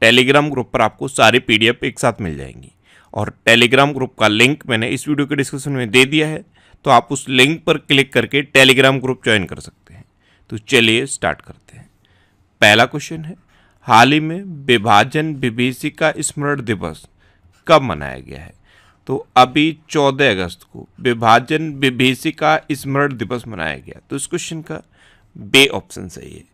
Telegram group पर आपको सारी पीडीएफ एक साथ मिल जाएंगी और टेलीग्राम ग्रुप का लिंक मैंने इस वीडियो के डिस्क्रिप्शन में दे दिया है तो आप उस लिंक पर क्लिक करके टेलीग्राम ग्रुप ज्वाइन कर सकते हैं तो चलिए स्टार्ट करते हैं पहला क्वेश्चन है हाल ही में विभाजन विभीषिका का स्मरण दिवस कब मनाया गया है तो अभी 14 अगस्त को विभाजन विभीषिका का स्मरण दिवस मनाया गया तो इस क्वेश्चन का बे ऑप्शन सही है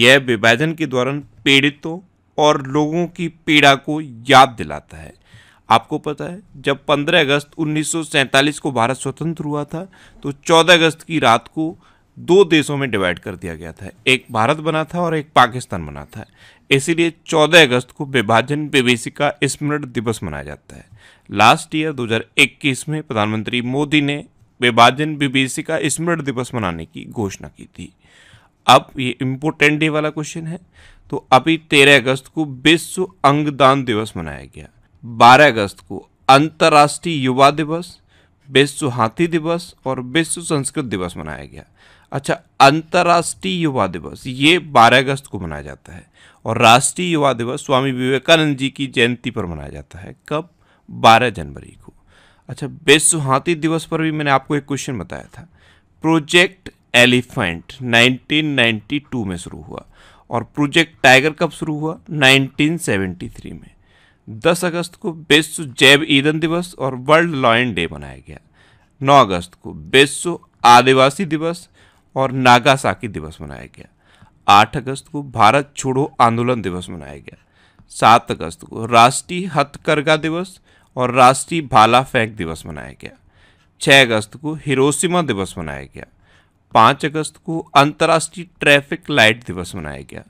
यह विभाजन के दौरान पीड़ितों और लोगों की पीड़ा को याद दिलाता है आपको पता है जब 15 अगस्त 1947 को भारत स्वतंत्र हुआ था तो 14 अगस्त की रात को दो देशों में डिवाइड कर दिया गया था एक भारत बना था और एक पाकिस्तान बना था इसीलिए 14 अगस्त को विभाजन विवेशिका स्मृत दिवस मनाया जाता है लास्ट ईयर 2021 में प्रधानमंत्री मोदी ने विभाजन विवेशिका स्मृत दिवस मनाने की घोषणा की थी अब ये इम्पोर्टेंट डे वाला क्वेश्चन है तो अभी तेरह अगस्त को विश्व अंगदान दिवस मनाया गया बारह अगस्त को अंतर्राष्ट्रीय युवा दिवस विश्व हाथी दिवस और विश्व संस्कृत दिवस मनाया गया अच्छा अंतर्राष्ट्रीय युवा दिवस ये 12 अगस्त को मनाया जाता है और राष्ट्रीय युवा दिवस स्वामी विवेकानंद जी की जयंती पर मनाया जाता है कब 12 जनवरी को अच्छा विश्व हाथी दिवस पर भी मैंने आपको एक क्वेश्चन बताया था प्रोजेक्ट एलिफेंट 1992 में शुरू हुआ और प्रोजेक्ट टाइगर कब शुरू हुआ 1973 में 10 अगस्त को विश्व जैव ईंधन दिवस और वर्ल्ड लॉयन डे मनाया गया 9 अगस्त को विश्व आदिवासी दिवस और नागासाकी दिवस मनाया गया 8 अगस्त को भारत छोड़ो आंदोलन दिवस मनाया गया 7 अगस्त को राष्ट्रीय हथकरघा दिवस और राष्ट्रीय भाला फेंक दिवस मनाया गया 6 अगस्त को हिरोशिमा दिवस मनाया गया पाँच अगस्त को अंतर्राष्ट्रीय ट्रैफिक लाइट दिवस मनाया गया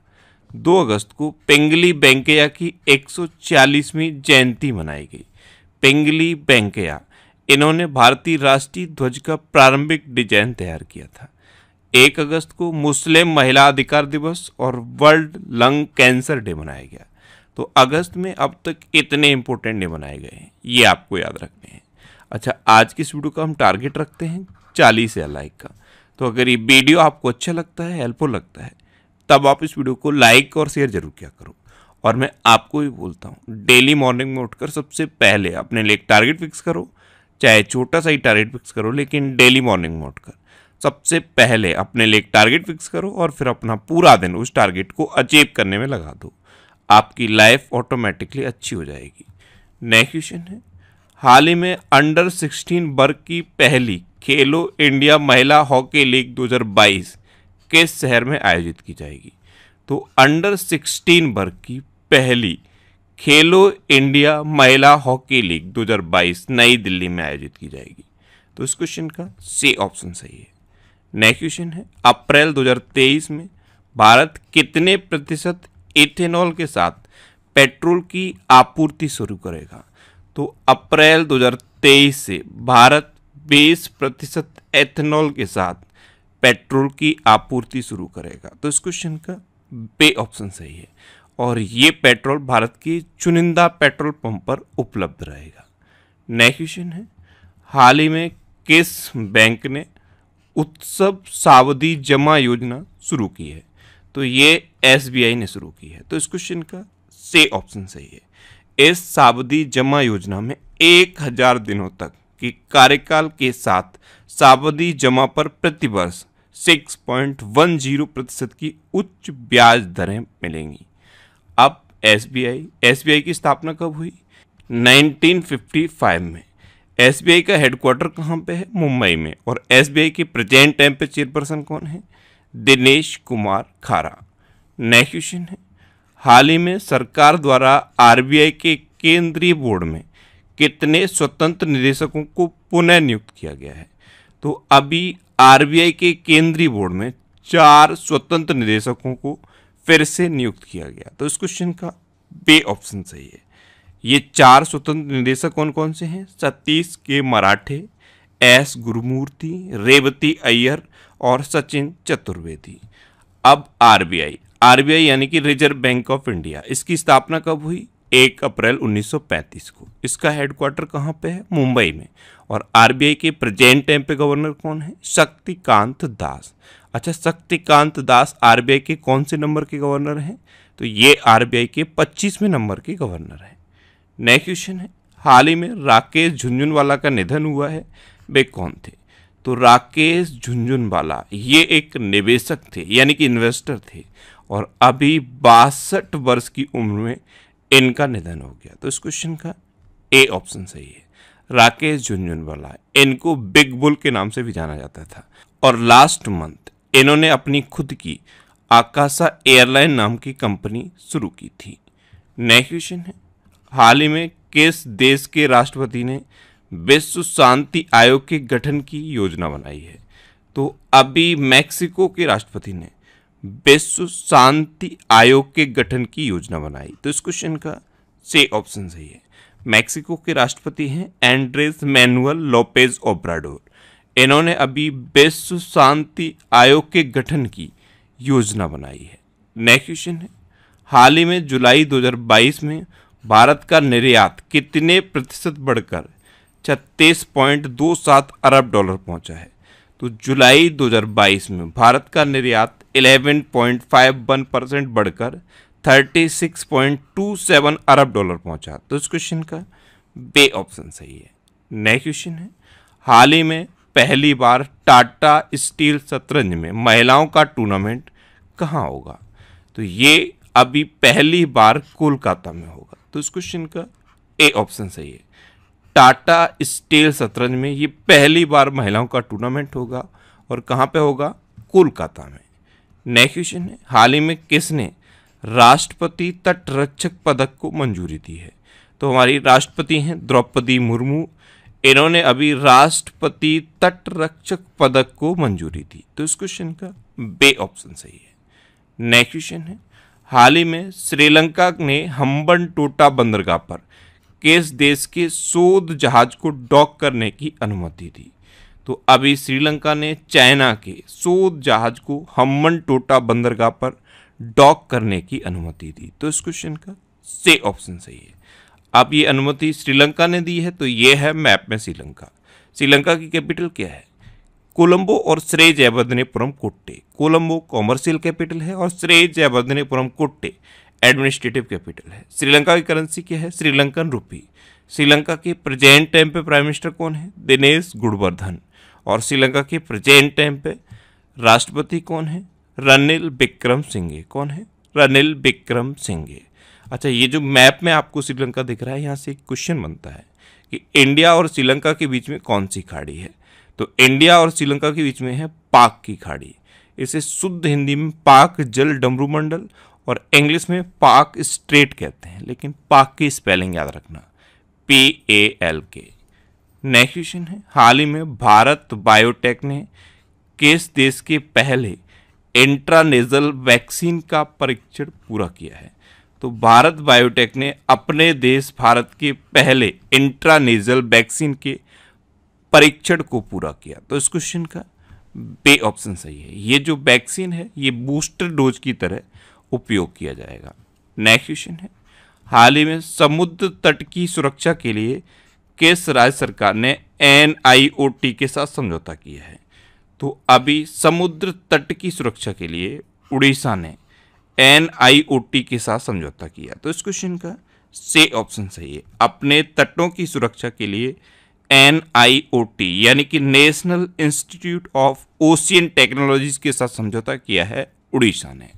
दो अगस्त को पेंगली बैंकया की 140वीं जयंती मनाई गई पेंगली बैंकया इन्होंने भारतीय राष्ट्रीय ध्वज का प्रारंभिक डिजाइन तैयार किया था एक अगस्त को मुस्लिम महिला अधिकार दिवस और वर्ल्ड लंग कैंसर डे मनाया गया तो अगस्त में अब तक इतने इंपॉर्टेंट डे मनाए गए हैं ये आपको याद रखने हैं अच्छा आज की इस वीडियो का हम टारगेट रखते हैं चालीस या लाइक का तो अगर ये वीडियो आपको अच्छा लगता है हेल्पफुल लगता है तब आप इस वीडियो को लाइक और शेयर जरूर किया करो और मैं आपको भी बोलता हूँ डेली मॉर्निंग में उठकर सबसे पहले अपने लिए एक टारगेट फिक्स करो चाहे छोटा सा ही टारगेट फिक्स करो लेकिन डेली मॉर्निंग में उठकर सबसे पहले अपने लिए एक टारगेट फिक्स करो और फिर अपना पूरा दिन उस टारगेट को अचीव करने में लगा दो आपकी लाइफ ऑटोमेटिकली अच्छी हो जाएगी नेक्स्ट क्वेश्चन है हाल ही में अंडर सिक्सटीन वर्ग की पहली खेलो इंडिया महिला हॉकी लीग 2022 किस शहर में आयोजित की जाएगी तो अंडर 16 वर्ग की पहली खेलो इंडिया महिला हॉकी लीग 2022 नई दिल्ली में आयोजित की जाएगी तो इस क्वेश्चन का सी ऑप्शन सही है नेक्स्ट क्वेश्चन है अप्रैल 2023 में भारत कितने प्रतिशत इथेनॉल के साथ पेट्रोल की आपूर्ति शुरू करेगा तो अप्रैल 2023 से भारत 20 प्रतिशत एथेनॉल के साथ पेट्रोल की आपूर्ति शुरू करेगा तो इस क्वेश्चन का बे ऑप्शन सही है और ये पेट्रोल भारत के चुनिंदा पेट्रोल पंप पर उपलब्ध रहेगा नेक्स्ट क्वेश्चन है हाल ही में किस बैंक ने उत्सव सावधि जमा योजना शुरू की है तो ये एस ने शुरू की है तो इस क्वेश्चन का से ऑप्शन सही है इस सावधि जमा योजना में एक हजार दिनों तक के कार्यकाल के साथ सावधि जमा पर प्रतिवर्ष 6.10 प्रतिशत की उच्च ब्याज दरें मिलेंगी अब एसबीआई एसबीआई की स्थापना कब हुई 1955 में एसबीआई का हेडक्वार्टर कहाँ पे है मुंबई में और एसबीआई के प्रेजेंट टाइम पे चेयरपर्सन कौन है दिनेश कुमार खारा नेक्स्ट क्वेश्चन है हाल ही में सरकार द्वारा आरबीआई के केंद्रीय बोर्ड में कितने स्वतंत्र निदेशकों को पुनः नियुक्त किया गया है तो अभी आरबीआई के केंद्रीय बोर्ड में चार स्वतंत्र निदेशकों को फिर से नियुक्त किया गया तो इस क्वेश्चन का बे ऑप्शन सही है ये चार स्वतंत्र निदेशक कौन कौन से हैं सतीश के मराठे एस गुरुमूर्ति रेवती अय्यर और सचिन चतुर्वेदी अब आरबीआई आरबीआई यानी कि रिजर्व बैंक ऑफ इंडिया इसकी स्थापना कब हुई एक अप्रैल 1935 को इसका हेडक्वार्टर कहाँ पे है मुंबई में और आरबीआई के प्रेजेंट टाइम पे गवर्नर कौन है शक्तिकांत दास अच्छा शक्तिकांत दास आरबीआई के कौन से नंबर के गवर्नर हैं तो ये आरबीआई के 25वें नंबर के गवर्नर हैं नेक्स्ट क्वेश्चन है हाल ही में राकेश झुंझुनवाला का निधन हुआ है वे कौन थे तो राकेश झुंझुनवाला ये एक निवेशक थे यानी कि इन्वेस्टर थे और अभी बासठ वर्ष की उम्र में इनका निधन हो गया तो इस क्वेश्चन का ए ऑप्शन सही है राकेश झुंझुनवाला इनको बिग बुल के नाम से भी जाना जाता था और लास्ट मंथ इन्होंने अपनी खुद की आकाशा एयरलाइन नाम की कंपनी शुरू की थी नेक्स्ट क्वेश्चन है हाल ही में किस देश के राष्ट्रपति ने विश्व शांति आयोग के गठन की योजना बनाई है तो अभी मैक्सिको के राष्ट्रपति ने विश्व शांति आयोग के गठन की योजना बनाई तो इस क्वेश्चन का से ऑप्शन सही है मैक्सिको के राष्ट्रपति हैं एंड्रेस मैनुअल लोपेज ओब्राडोर इन्होंने अभी विश्व शांति आयोग के गठन की योजना बनाई है नेक्स्ट क्वेश्चन है हाल ही में जुलाई 2022 में भारत का निर्यात कितने प्रतिशत बढ़कर छत्तीस पॉइंट दो सात अरब डॉलर पहुंचा है तो जुलाई 2022 में भारत का निर्यात 11.51 परसेंट बढ़कर 36.27 अरब डॉलर पहुंचा तो इस क्वेश्चन का बे ऑप्शन सही है नेक्स्ट क्वेश्चन है हाल ही में पहली बार टाटा स्टील शतरंज में महिलाओं का टूर्नामेंट कहाँ होगा तो ये अभी पहली बार कोलकाता में होगा तो इस क्वेश्चन का ए ऑप्शन सही है टाटा स्टील शतरंज में ये पहली बार महिलाओं का टूर्नामेंट होगा और कहाँ पे होगा कोलकाता में नेक्स्ट क्वेश्चन है हाल ही में किसने राष्ट्रपति तटरक्षक पदक को मंजूरी दी है तो हमारी राष्ट्रपति हैं द्रौपदी मुर्मू इन्होंने अभी राष्ट्रपति तटरक्षक पदक को मंजूरी दी तो इस क्वेश्चन का बे ऑप्शन सही है नेक्स्ट क्वेश्चन है हाल ही में श्रीलंका ने हम्बन टोटा बंदरगाह पर किस देश के शोध जहाज को डॉक करने की अनुमति दी तो अभी श्रीलंका ने चाइना के सोद जहाज को हमन टोटा बंदरगाह पर डॉक करने की अनुमति दी तो इस क्वेश्चन का से ऑप्शन सही है अब ये अनुमति श्रीलंका ने दी है तो ये है मैप में श्रीलंका श्रीलंका की कैपिटल क्या है कोलंबो और श्रेय जयवर्धनेपुरम कोट्टे कोलंबो कॉमर्शियल कैपिटल है और श्रेय जयवर्धनेपुरम कोट्टे एडमिनिस्ट्रेटिव कैपिटल है श्रीलंका की करेंसी क्या है श्रीलंकन रूपी श्रीलंका के प्रेजेंट टाइम पे प्राइम मिनिस्टर कौन है दिनेश गुणवर्धन और श्रीलंका के प्रेजेंट टाइम पे राष्ट्रपति कौन है रनिल विक्रम सिंघे कौन है रनिल विक्रम सिंघे अच्छा ये जो मैप में आपको श्रीलंका दिख रहा है यहाँ से एक क्वेश्चन बनता है कि इंडिया और श्रीलंका के बीच में कौन सी खाड़ी है तो इंडिया और श्रीलंका के बीच में है पाक की खाड़ी इसे शुद्ध हिंदी में पाक जल डमरूमंडल और इंग्लिश में पाक स्ट्रेट कहते हैं लेकिन पाक की स्पेलिंग याद रखना P A L K next question है हाल ही में भारत बायोटेक ने किस देश के पहले इंट्रानेजल वैक्सीन का परीक्षण पूरा किया है तो भारत बायोटेक ने अपने देश भारत के पहले इंट्रानेजल वैक्सीन के परीक्षण को पूरा किया तो इस क्वेश्चन का बे ऑप्शन सही है ये जो वैक्सीन है ये बूस्टर डोज की तरह उपयोग किया जाएगा नेक्स्ट क्वेश्चन है हाल ही में समुद्र तट की सुरक्षा के लिए केस राज्य सरकार ने एन के साथ समझौता किया है तो अभी समुद्र तट की सुरक्षा के लिए उड़ीसा ने एन के साथ समझौता किया तो इस क्वेश्चन का से ऑप्शन सही है अपने तटों की सुरक्षा के लिए एन यानी कि national institute of ocean technologies के साथ समझौता किया है उड़ीसा ने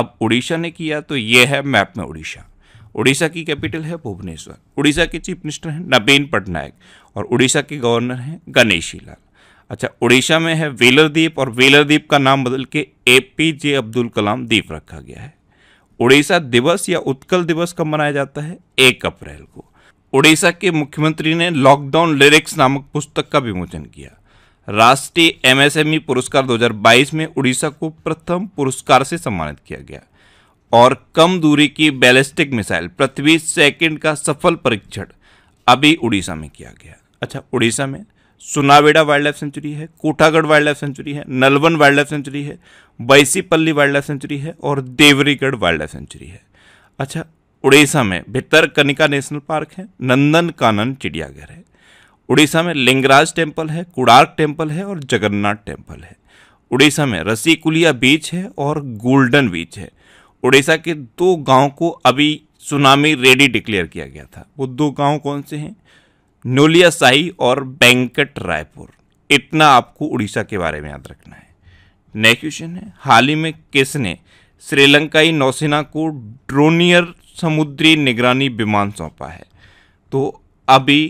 अब उड़ीसा ने किया तो यह है मैप में उड़ीसा उड़ीसा की कैपिटल है भुवनेश्वर उड़ीसा के चीफ मिनिस्टर हैं नवीन पटनायक और उड़ीसा के गवर्नर हैं गणेशी लाल अच्छा उड़ीसा में है वेलरदीप और वेलरदीप का नाम बदल के ए पी जे अब्दुल कलाम द्वीप रखा गया है उड़ीसा दिवस या उत्कल दिवस कब मनाया जाता है एक अप्रैल को उड़ीसा के मुख्यमंत्री ने लॉकडाउन लिरिक्स नामक पुस्तक का विमोचन किया राष्ट्रीय एमएसएमई पुरस्कार 2022 में उड़ीसा को प्रथम पुरस्कार से सम्मानित किया गया और कम दूरी की बैलिस्टिक मिसाइल पृथ्वी सेकंड का सफल परीक्षण अभी उड़ीसा में किया गया अच्छा उड़ीसा में सुनावेड़ा वाइल्ड लाइफ सेंचुरी है कोठागढ़ वाइल्ड लाइफ सेंचुरी है नलवन वाइल्ड लाइफ सेंचुरी है बैसीपल्ली वाइल्ड लाइफ सेंचुरी है और देवरीगढ़ वाइल्ड लाइफ सेंचुरी है अच्छा उड़ीसा में भितर कनिका नेशनल पार्क है नंदन कानन चिड़ियाघर है उड़ीसा में लिंगराज टेम्पल है कुड़ार्क टेम्पल है और जगन्नाथ टेम्पल है उड़ीसा में रसीकुलिया बीच है और गोल्डन बीच है उड़ीसा के दो गांव को अभी सुनामी रेडी डिक्लेयर किया गया था वो दो गांव कौन से हैं नोलिया साई और बैंकट रायपुर इतना आपको उड़ीसा के बारे में याद रखना है नेक्स्ट क्वेश्चन है हाल ही में किसने श्रीलंकाई नौसेना को ड्रोनियर समुद्री निगरानी विमान सौंपा है तो अभी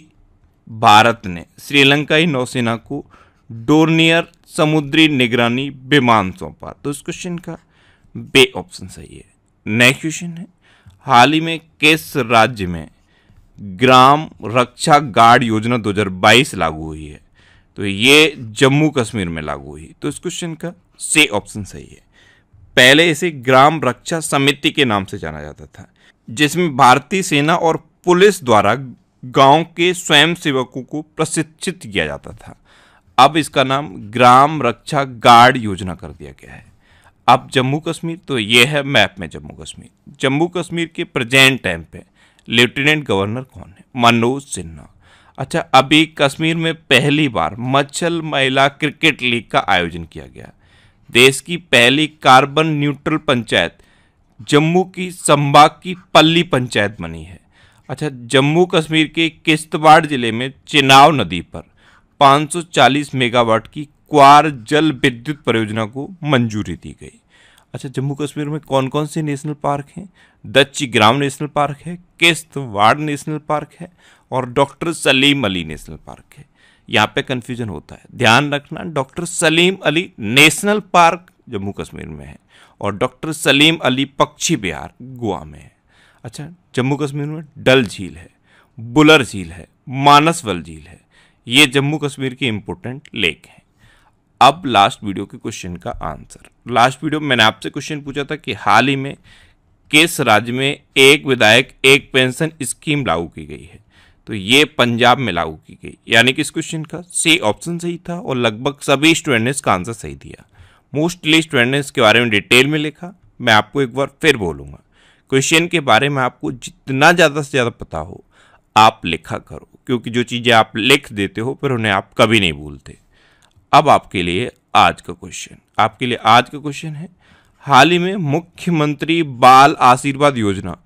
भारत ने श्रीलंकाई नौसेना को डोर्नियर समुद्री निगरानी विमान सौंपा तो इस क्वेश्चन का बे ऑप्शन सही है नेक्स्ट क्वेश्चन है हाल ही में किस राज्य में ग्राम रक्षा गार्ड योजना 2022 लागू हुई है तो ये जम्मू कश्मीर में लागू हुई तो इस क्वेश्चन का से ऑप्शन सही है पहले इसे ग्राम रक्षा समिति के नाम से जाना जाता था जिसमें भारतीय सेना और पुलिस द्वारा गांव के स्वयंसेवकों को प्रशिक्षित किया जाता था अब इसका नाम ग्राम रक्षा गार्ड योजना कर दिया गया है अब जम्मू कश्मीर तो ये है मैप में जम्मू कश्मीर जम्मू कश्मीर के प्रेजेंट टाइम पे लेफ्टिनेंट गवर्नर कौन है मनोज सिन्हा अच्छा अभी कश्मीर में पहली बार मच्छल महिला क्रिकेट लीग का आयोजन किया गया देश की पहली कार्बन न्यूट्रल पंचायत जम्मू की संभाग की पल्ली पंचायत बनी है अच्छा जम्मू कश्मीर के किश्तवाड़ जिले में चिनाव नदी पर 540 मेगावाट की क्वार जल विद्युत परियोजना को मंजूरी दी गई अच्छा जम्मू कश्मीर में कौन कौन से नेशनल पार्क हैं दच्ची ग्राम नेशनल पार्क है केस्तवाड़ नेशनल पार्क है और doctor Salim Ali national park है यहाँ पे कन्फ्यूजन होता है ध्यान रखना doctor Salim Ali national park Jammu Kashmir में है और डॉक्टर सलीम अली पक्षी बिहार गोवा में है अच्छा जम्मू कश्मीर में डल झील है बुलर झील है मानसवल झील है ये जम्मू कश्मीर की इम्पोर्टेंट लेक हैं अब लास्ट वीडियो के क्वेश्चन का आंसर लास्ट वीडियो में मैंने आपसे क्वेश्चन पूछा था कि हाल ही में किस राज्य में एक विधायक एक पेंशन स्कीम लागू की गई है तो ये पंजाब में लागू की गई यानी कि इस क्वेश्चन का सी ऑप्शन सही था और लगभग सभी स्टूडेंट ने इसका आंसर सही दिया मोस्टली स्टूडेंट ने इसके बारे में डिटेल में लिखा मैं आपको एक बार फिर बोलूँगा क्वेश्चन के बारे में आपको जितना ज़्यादा से ज़्यादा पता हो आप लिखा करो क्योंकि जो चीज़ें आप लिख देते हो फिर उन्हें आप कभी नहीं भूलते अब आपके लिए आज का क्वेश्चन आपके लिए आज का क्वेश्चन है हाल ही में मुख्यमंत्री बाल आशीर्वाद योजना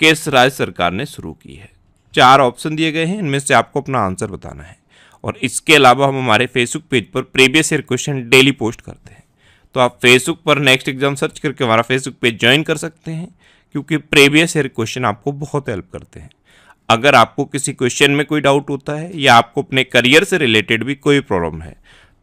किस राज्य सरकार ने शुरू की है चार ऑप्शन दिए गए हैं इनमें से आपको अपना आंसर बताना है और इसके अलावा हम हमारे फेसबुक पेज पर previous year question daily post करते हैं तो आप फेसबुक पर नेक्स्ट एग्जाम सर्च करके हमारा फेसबुक पेज ज्वाइन कर सकते हैं क्योंकि प्रीवियस ईयर क्वेश्चन आपको बहुत हेल्प करते हैं अगर आपको किसी क्वेश्चन में कोई डाउट होता है या आपको अपने करियर से रिलेटेड भी कोई प्रॉब्लम है